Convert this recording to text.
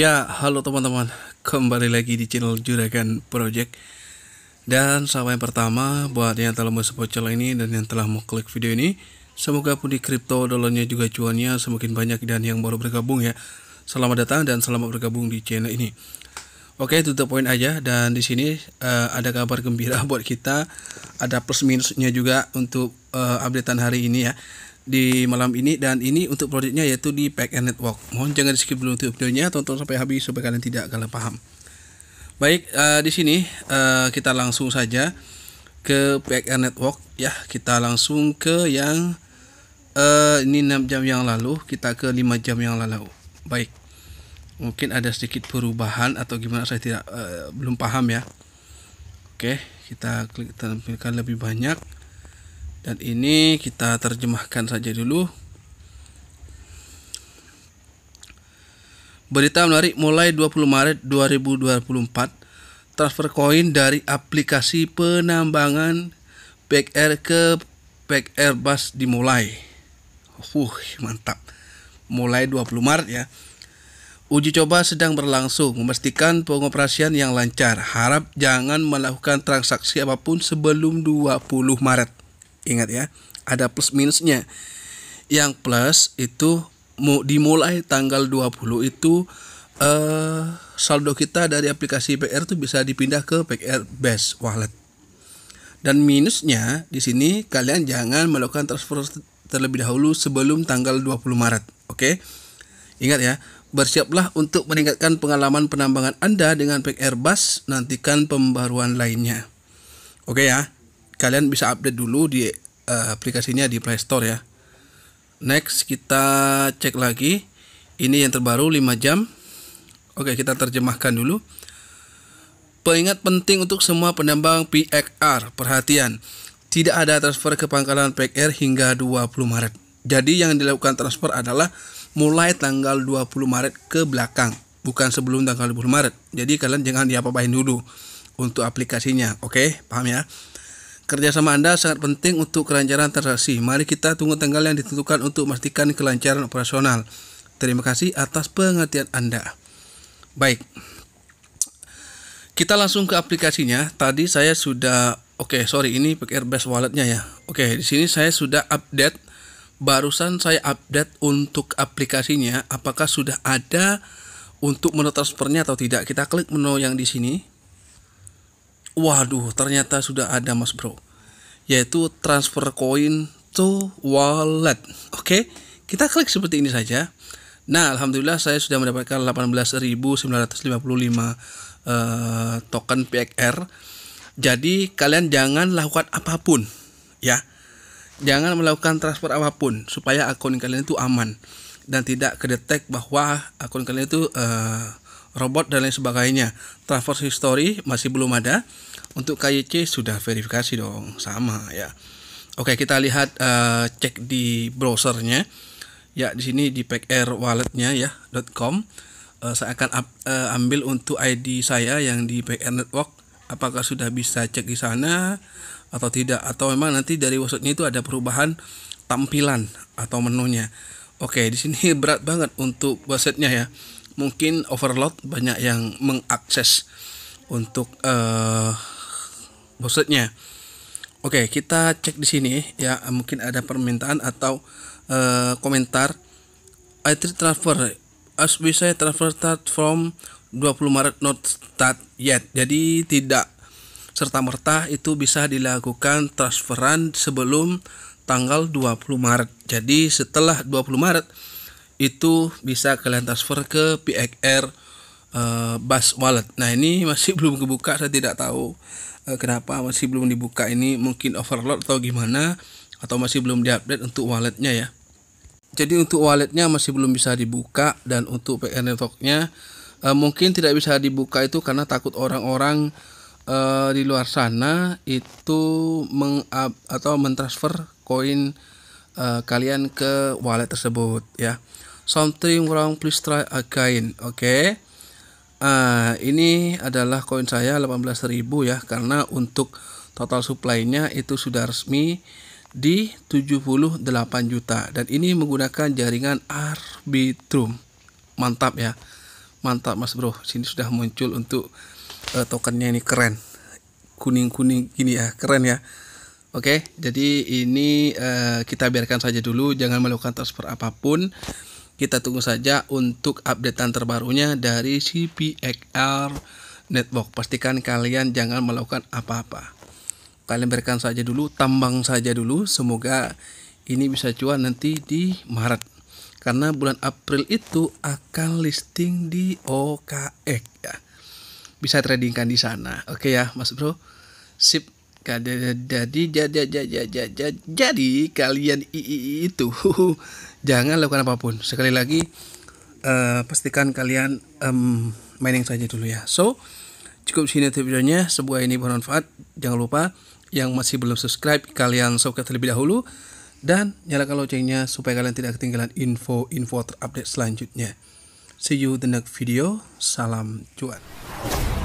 Ya, halo teman-teman. Kembali lagi di channel Juragan Project. Dan sahabat yang pertama, buat yang telah mau support channel ini dan yang telah mau klik video ini, semoga pun di kripto dolarnya juga cuannya semakin banyak dan yang baru bergabung ya. Selamat datang dan selamat bergabung di channel ini. Oke, itu the point aja dan di sini uh, ada kabar gembira buat kita. Ada plus minusnya juga untuk uh, updatean hari ini ya di malam ini dan ini untuk proyeknya yaitu di Pack and Network. Mohon jangan di skip dulu untuk videonya, tonton sampai habis supaya kalian tidak kalah paham. Baik, uh, di sini uh, kita langsung saja ke Pack and Network ya. Kita langsung ke yang uh, ini 6 jam yang lalu, kita ke 5 jam yang lalu. Baik. Mungkin ada sedikit perubahan atau gimana saya tidak uh, belum paham ya. Oke, kita klik tampilkan lebih banyak dan ini kita terjemahkan saja dulu Berita menarik mulai 20 Maret 2024 transfer koin dari aplikasi penambangan Back ke Back Bus dimulai. Wuh, mantap. Mulai 20 Maret ya. Uji coba sedang berlangsung, memastikan pengoperasian yang lancar. Harap jangan melakukan transaksi apapun sebelum 20 Maret. Ingat ya, ada plus minusnya. Yang plus itu dimulai tanggal 20 itu eh saldo kita dari aplikasi PR itu bisa dipindah ke PR Base Wallet. Dan minusnya di sini kalian jangan melakukan transfer terlebih dahulu sebelum tanggal 20 Maret, oke? Okay? Ingat ya, bersiaplah untuk meningkatkan pengalaman penambangan Anda dengan PR Base. nantikan pembaruan lainnya. Oke okay ya kalian bisa update dulu di uh, aplikasinya di Play Store ya. Next kita cek lagi. Ini yang terbaru 5 jam. Oke, kita terjemahkan dulu. Pengingat penting untuk semua penambang PXR, perhatian. Tidak ada transfer ke pangkalan PXR hingga 20 Maret. Jadi yang dilakukan transfer adalah mulai tanggal 20 Maret ke belakang, bukan sebelum tanggal 20 Maret. Jadi kalian jangan diapa-apain dulu untuk aplikasinya, oke? Paham ya? Kerjasama Anda sangat penting untuk kelancaran transaksi. Mari kita tunggu tanggal yang ditentukan untuk memastikan kelancaran operasional. Terima kasih atas pengertian Anda. Baik, kita langsung ke aplikasinya. Tadi saya sudah, oke, okay, sorry, ini pakai Airbase Walletnya ya. Oke, okay, di sini saya sudah update. Barusan saya update untuk aplikasinya. Apakah sudah ada? untuk menu transfernya atau tidak kita klik menu yang di sini Waduh, ternyata sudah ada Mas Bro. Yaitu transfer koin to wallet. Oke, kita klik seperti ini saja. Nah, alhamdulillah saya sudah mendapatkan 18.955 uh, eh, token PXR. Jadi kalian jangan lakukan apapun, ya. Jangan melakukan transfer apapun supaya akun kalian itu aman dan tidak kedetek bahwa akun kalian itu uh, robot dan lain sebagainya. Traverse history masih belum ada. Untuk KYC sudah verifikasi dong, sama ya. Oke, kita lihat uh, cek di browsernya. Ya, di sini di PackAir walletnya ya .com. Uh, saya akan up, uh, ambil untuk ID saya yang di PackAir Network. Apakah sudah bisa cek di sana atau tidak? Atau memang nanti dari websitenya itu ada perubahan tampilan atau menunya? Oke, di sini berat banget untuk websitenya ya mungkin overload banyak yang mengakses untuk uh, eh, bosetnya. Oke, okay, kita cek di sini ya. Mungkin ada permintaan atau uh, komentar. I transfer as we say transfer start from 20 Maret not start yet. Jadi tidak serta-merta itu bisa dilakukan transferan sebelum tanggal 20 Maret. Jadi setelah 20 Maret itu bisa kalian transfer ke PXR uh, eh, Bus Wallet. Nah ini masih belum kebuka, saya tidak tahu uh, kenapa masih belum dibuka ini mungkin overload atau gimana atau masih belum diupdate untuk walletnya ya. Jadi untuk walletnya masih belum bisa dibuka dan untuk PR networknya uh, mungkin tidak bisa dibuka itu karena takut orang-orang uh, di luar sana itu meng atau mentransfer koin uh, kalian ke wallet tersebut ya something wrong please try again oke okay? uh, ini adalah koin saya 18.000 ya karena untuk total supply-nya itu sudah resmi di 78 juta dan ini menggunakan jaringan Arbitrum mantap ya mantap mas bro sini sudah muncul untuk uh, tokennya ini keren kuning-kuning gini ya keren ya Oke, okay, jadi ini uh, kita biarkan saja dulu, jangan melakukan transfer apapun. Kita tunggu saja untuk updatean terbarunya dari CPXR Network. Pastikan kalian jangan melakukan apa-apa. Kalian berikan saja dulu, tambang saja dulu. Semoga ini bisa cuan nanti di Maret. Karena bulan April itu akan listing di OKX ya. Bisa tradingkan di sana. Oke ya, Mas Bro. Sip jadi jadi jadi jadi jadi kalian itu jangan lakukan apapun sekali lagi uh, pastikan kalian um, mining saja dulu ya so cukup sini videonya sebuah ini bermanfaat jangan lupa yang masih belum subscribe kalian subscribe terlebih dahulu dan nyalakan loncengnya supaya kalian tidak ketinggalan info-info terupdate selanjutnya. See you the next video. Salam cuan.